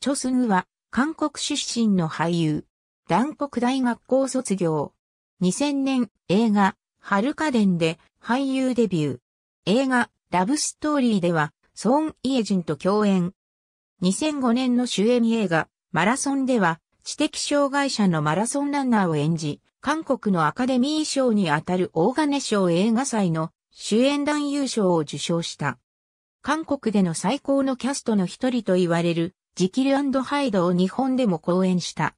チョスグは、韓国出身の俳優。南国大学校卒業。2000年、映画、春花伝で俳優デビュー。映画、ラブストーリーでは、ソン・イエジンと共演。2005年の主演映画、マラソンでは、知的障害者のマラソンランナーを演じ、韓国のアカデミー賞にあたる大金賞映画祭の主演男優賞を受賞した。韓国での最高のキャストの一人と言われるジキルハイドを日本でも公演した。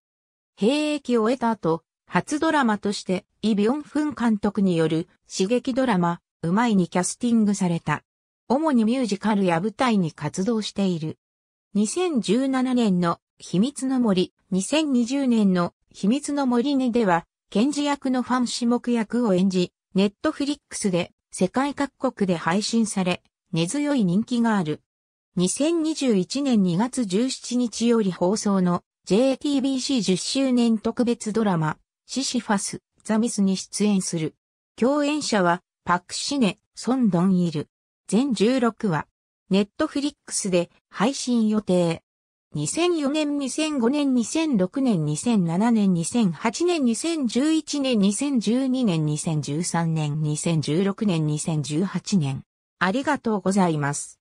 兵役を得た後、初ドラマとしてイ・ビョンフン監督による刺激ドラマ、うまいにキャスティングされた。主にミュージカルや舞台に活動している。2017年の秘密の森、2020年の秘密の森にでは、検事役のファン種目役を演じ、ネットフリックスで世界各国で配信され、根強い人気がある。2021年2月17日より放送の JTBC10 周年特別ドラマ、シシファス、ザミスに出演する。共演者は、パクシネ、ソンドンイル。全16話。ネットフリックスで配信予定。2004年、2005年、2006年、2007年、2008年、2011年、2012年、2013年、2016年、2018年。ありがとうございます。